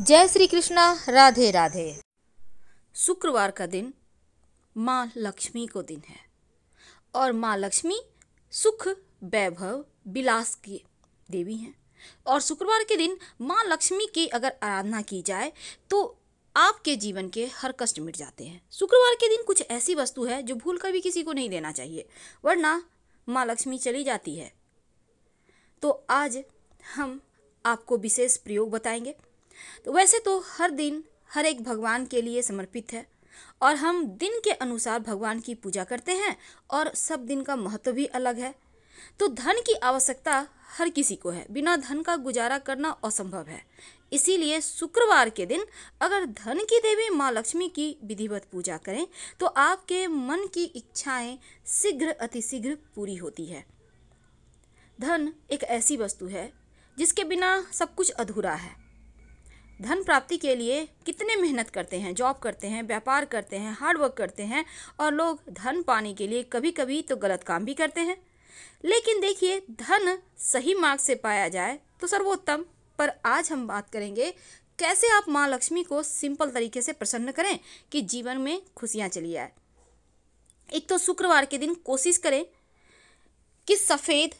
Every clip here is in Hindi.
जय श्री कृष्णा राधे राधे शुक्रवार का दिन माँ लक्ष्मी को दिन है और माँ लक्ष्मी सुख वैभव विलास की देवी हैं और शुक्रवार के दिन माँ लक्ष्मी की अगर आराधना की जाए तो आपके जीवन के हर कष्ट मिट जाते हैं शुक्रवार के दिन कुछ ऐसी वस्तु है जो भूल कर भी किसी को नहीं देना चाहिए वरना माँ लक्ष्मी चली जाती है तो आज हम आपको विशेष प्रयोग बताएंगे तो वैसे तो हर दिन हर एक भगवान के लिए समर्पित है और हम दिन के अनुसार भगवान की पूजा करते हैं और सब दिन का महत्व भी अलग है तो धन की आवश्यकता हर किसी को है बिना धन का गुजारा करना असंभव है इसीलिए शुक्रवार के दिन अगर धन की देवी माँ लक्ष्मी की विधिवत पूजा करें तो आपके मन की इच्छाएं शीघ्र अतिशीघ्र पूरी होती है धन एक ऐसी वस्तु है जिसके बिना सब कुछ अधूरा है धन प्राप्ति के लिए कितने मेहनत करते हैं जॉब करते हैं व्यापार करते हैं हार्ड वर्क करते हैं और लोग धन पाने के लिए कभी कभी तो गलत काम भी करते हैं लेकिन देखिए धन सही मार्ग से पाया जाए तो सर्वोत्तम पर आज हम बात करेंगे कैसे आप माँ लक्ष्मी को सिंपल तरीके से प्रसन्न करें कि जीवन में खुशियाँ चली आए एक तो शुक्रवार के दिन कोशिश करें कि सफ़ेद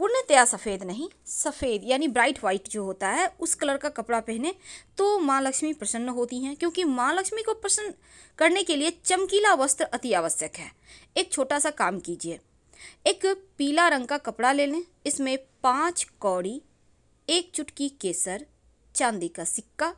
पूर्णतया सफ़ेद नहीं सफ़ेद यानी ब्राइट वाइट जो होता है उस कलर का कपड़ा पहने तो माँ लक्ष्मी प्रसन्न होती हैं क्योंकि माँ लक्ष्मी को प्रसन्न करने के लिए चमकीला वस्त्र अति आवश्यक है एक छोटा सा काम कीजिए एक पीला रंग का कपड़ा ले लें इसमें पाँच कौड़ी एक चुटकी केसर चांदी का सिक्का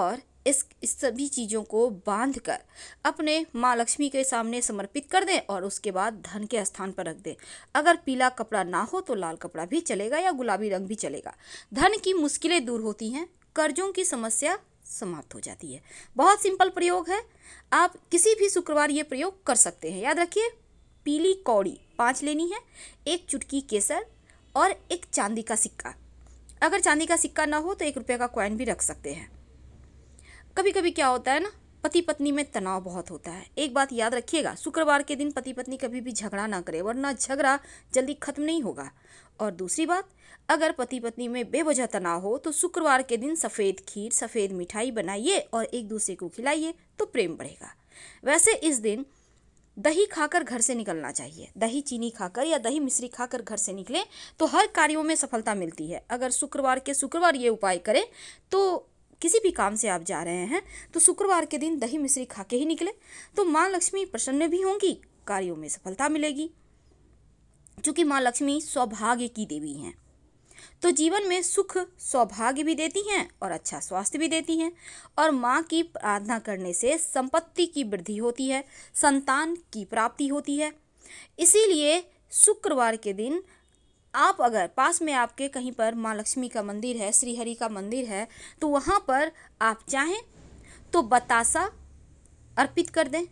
और इस इस सभी चीज़ों को बांध कर अपने माँ लक्ष्मी के सामने समर्पित कर दें और उसके बाद धन के स्थान पर रख दें अगर पीला कपड़ा ना हो तो लाल कपड़ा भी चलेगा या गुलाबी रंग भी चलेगा धन की मुश्किलें दूर होती हैं कर्जों की समस्या समाप्त हो जाती है बहुत सिंपल प्रयोग है आप किसी भी शुक्रवार ये प्रयोग कर सकते हैं याद रखिए पीली कौड़ी पाँच लेनी है एक चुटकी केसर और एक चांदी का सिक्का अगर चांदी का सिक्का ना हो तो एक रुपये का कॉइन भी रख सकते हैं कभी कभी क्या होता है ना पति पत्नी में तनाव बहुत होता है एक बात याद रखिएगा शुक्रवार के दिन पति पत्नी कभी भी झगड़ा ना करे वरना झगड़ा जल्दी खत्म नहीं होगा और दूसरी बात अगर पति पत्नी में बेवजह तनाव हो तो शुक्रवार के दिन सफ़ेद खीर सफ़ेद मिठाई बनाइए और एक दूसरे को खिलाइए तो प्रेम बढ़ेगा वैसे इस दिन दही खाकर घर से निकलना चाहिए दही चीनी खाकर या दही मिश्री खाकर घर से निकलें तो हर कार्यों में सफलता मिलती है अगर शुक्रवार के शुक्रवार ये उपाय करें तो किसी भी काम से आप जा रहे हैं तो शुक्रवार के दिन दही मिश्री खा के ही निकले तो माँ लक्ष्मी प्रसन्न भी होंगी कार्यों में सफलता मिलेगी क्योंकि माँ लक्ष्मी सौभाग्य की देवी हैं तो जीवन में सुख सौभाग्य भी देती हैं और अच्छा स्वास्थ्य भी देती हैं और माँ की प्रार्थना करने से संपत्ति की वृद्धि होती है संतान की प्राप्ति होती है इसीलिए शुक्रवार के दिन आप अगर पास में आपके कहीं पर माँ लक्ष्मी का मंदिर है श्रीहरि का मंदिर है तो वहाँ पर आप चाहें तो बतासा अर्पित कर दें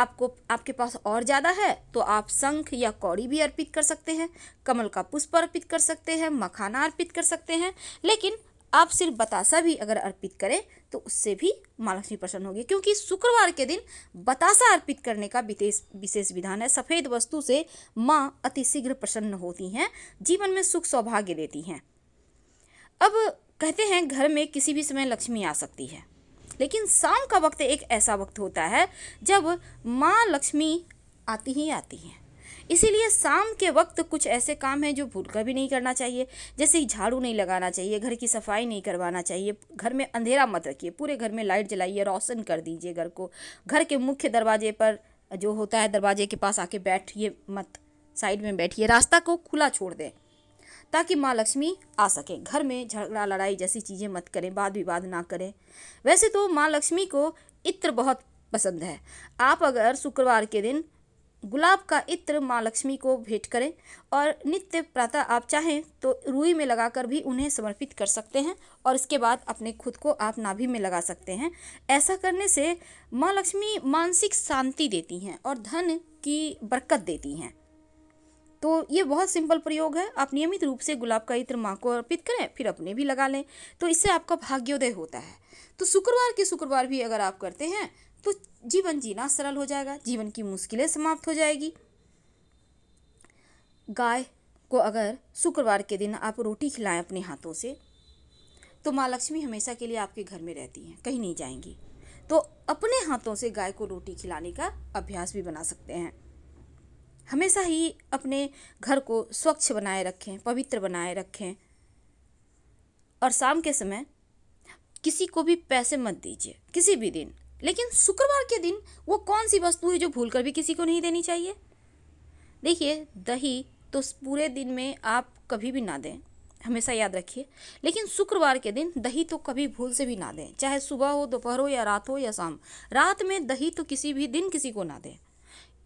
आपको आपके पास और ज़्यादा है तो आप शंख या कौड़ी भी अर्पित कर सकते हैं कमल का पुष्प अर्पित कर सकते हैं मखाना अर्पित कर सकते हैं लेकिन आप सिर्फ बतासा भी अगर अर्पित करें तो उससे भी माँ लक्ष्मी प्रसन्न होगी क्योंकि शुक्रवार के दिन बतासा अर्पित करने का विशेष विधान है सफ़ेद वस्तु से माँ अतिशीघ्र प्रसन्न होती हैं जीवन में सुख सौभाग्य देती हैं अब कहते हैं घर में किसी भी समय लक्ष्मी आ सकती है लेकिन शाम का वक्त एक ऐसा वक्त होता है जब माँ लक्ष्मी आती ही आती हैं इसीलिए शाम के वक्त कुछ ऐसे काम हैं जो भूल कर भी नहीं करना चाहिए जैसे झाड़ू नहीं लगाना चाहिए घर की सफाई नहीं करवाना चाहिए घर में अंधेरा मत रखिए पूरे घर में लाइट जलाइए रोशन कर दीजिए घर को घर के मुख्य दरवाजे पर जो होता है दरवाजे के पास आके बैठिए मत साइड में बैठिए रास्ता को खुला छोड़ दें ताकि माँ लक्ष्मी आ सकें घर में झगड़ा लड़ाई जैसी चीज़ें मत करें वाद विवाद ना करें वैसे तो माँ लक्ष्मी को इत्र बहुत पसंद है आप अगर शुक्रवार के दिन गुलाब का इत्र माँ लक्ष्मी को भेंट करें और नित्य प्रातः आप चाहें तो रुई में लगाकर भी उन्हें समर्पित कर सकते हैं और इसके बाद अपने खुद को आप नाभि में लगा सकते हैं ऐसा करने से माँ लक्ष्मी मानसिक शांति देती हैं और धन की बरकत देती हैं तो ये बहुत सिंपल प्रयोग है आप नियमित रूप से गुलाब का इत्र माँ को अर्पित करें फिर अपने भी लगा लें तो इससे आपका भाग्योदय होता है तो शुक्रवार के शुक्रवार भी अगर आप करते हैं तो जीवन जीना सरल हो जाएगा जीवन की मुश्किलें समाप्त हो जाएगी गाय को अगर शुक्रवार के दिन आप रोटी खिलाएं अपने हाथों से तो माँ लक्ष्मी हमेशा के लिए आपके घर में रहती हैं कहीं नहीं जाएंगी तो अपने हाथों से गाय को रोटी खिलाने का अभ्यास भी बना सकते हैं हमेशा ही अपने घर को स्वच्छ बनाए रखें पवित्र बनाए रखें और शाम के समय किसी को भी पैसे मत दीजिए किसी भी दिन लेकिन शुक्रवार के दिन वो कौन सी वस्तु है जो भूल भी किसी को नहीं देनी चाहिए देखिए दही तो पूरे दिन में आप कभी भी ना दें हमेशा याद रखिए लेकिन शुक्रवार के दिन दही तो कभी भूल से भी ना दें चाहे सुबह हो दोपहर हो या रात हो या शाम रात में दही तो किसी भी दिन किसी को ना दें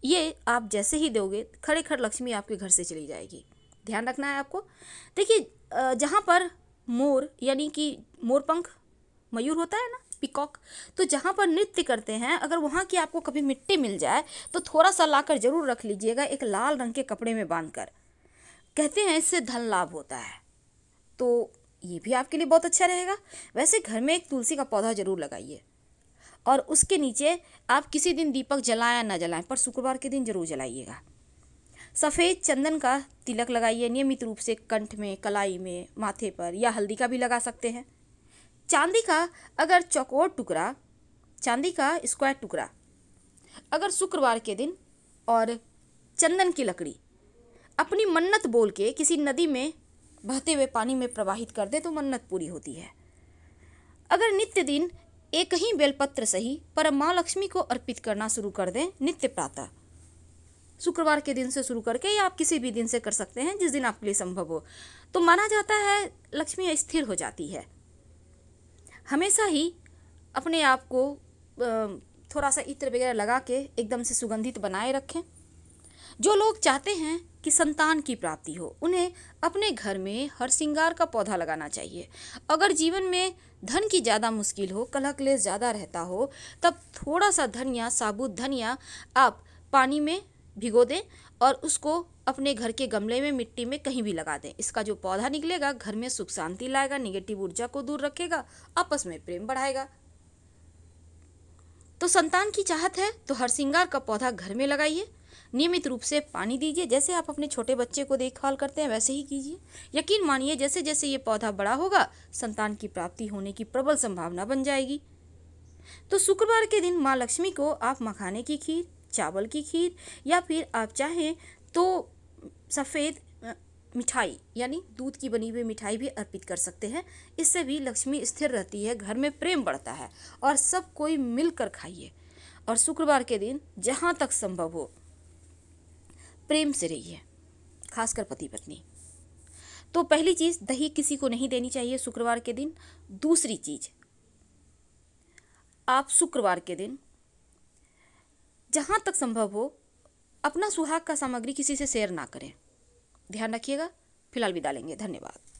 ये आप जैसे ही दोगे खड़े खड़े लक्ष्मी आपके घर से चली जाएगी ध्यान रखना है आपको देखिए जहाँ पर मोर यानी कि मोरपंख मयूर होता है ना पिकॉक तो जहाँ पर नृत्य करते हैं अगर वहाँ की आपको कभी मिट्टी मिल जाए तो थोड़ा सा लाकर ज़रूर रख लीजिएगा एक लाल रंग के कपड़े में बांध कर कहते हैं इससे धन लाभ होता है तो ये भी आपके लिए बहुत अच्छा रहेगा वैसे घर में एक तुलसी का पौधा ज़रूर लगाइए और उसके नीचे आप किसी दिन दीपक जलाएं या ना जलाएं पर शुक्रवार के दिन जरूर जलाइएगा सफ़ेद चंदन का तिलक लगाइए नियमित रूप से कंठ में कलाई में माथे पर या हल्दी का भी लगा सकते हैं चांदी का अगर चौकोर टुकड़ा चांदी का स्क्वायर टुकड़ा अगर शुक्रवार के दिन और चंदन की लकड़ी अपनी मन्नत बोल के किसी नदी में बहते हुए पानी में प्रवाहित कर दे तो मन्नत पूरी होती है अगर नित्य दिन एक ही बेलपत्र सही पर माँ लक्ष्मी को अर्पित करना शुरू कर दें नित्य प्रातः शुक्रवार के दिन से शुरू करके या आप किसी भी दिन से कर सकते हैं जिस दिन आपके लिए संभव हो तो माना जाता है लक्ष्मी स्थिर हो जाती है हमेशा ही अपने आप को थोड़ा सा इत्र वगैरह लगा के एकदम से सुगंधित बनाए रखें जो लोग चाहते हैं कि संतान की प्राप्ति हो उन्हें अपने घर में हर श्रृंगार का पौधा लगाना चाहिए अगर जीवन में धन की ज़्यादा मुश्किल हो कलह क्लेश ज़्यादा रहता हो तब थोड़ा सा धनिया साबुत धनिया आप पानी में भिगो दें और उसको अपने घर के गमले में मिट्टी में कहीं भी लगा दें इसका जो पौधा निकलेगा घर में सुख शांति लाएगा निगेटिव ऊर्जा को दूर रखेगा आपस में प्रेम बढ़ाएगा तो संतान की चाहत है तो हर श्रृंगार का पौधा घर में लगाइए नियमित रूप से पानी दीजिए जैसे आप अपने छोटे बच्चे को देखभाल करते हैं वैसे ही कीजिए यकीन मानिए जैसे जैसे ये पौधा बड़ा होगा संतान की प्राप्ति होने की प्रबल संभावना बन जाएगी तो शुक्रवार के दिन माँ लक्ष्मी को आप मखाने की खीर चावल की खीर या फिर आप चाहें तो सफ़ेद मिठाई यानी दूध की बनी हुई मिठाई भी अर्पित कर सकते हैं इससे भी लक्ष्मी स्थिर रहती है घर में प्रेम बढ़ता है और सब कोई मिलकर खाइए और शुक्रवार के दिन जहाँ तक संभव हो प्रेम से रहिए खासकर पति पत्नी तो पहली चीज़ दही किसी को नहीं देनी चाहिए शुक्रवार के दिन दूसरी चीज़ आप शुक्रवार के दिन जहाँ तक संभव हो अपना सुहाग का सामग्री किसी से शेयर ना करें ध्यान रखिएगा फिलहाल विदा लेंगे धन्यवाद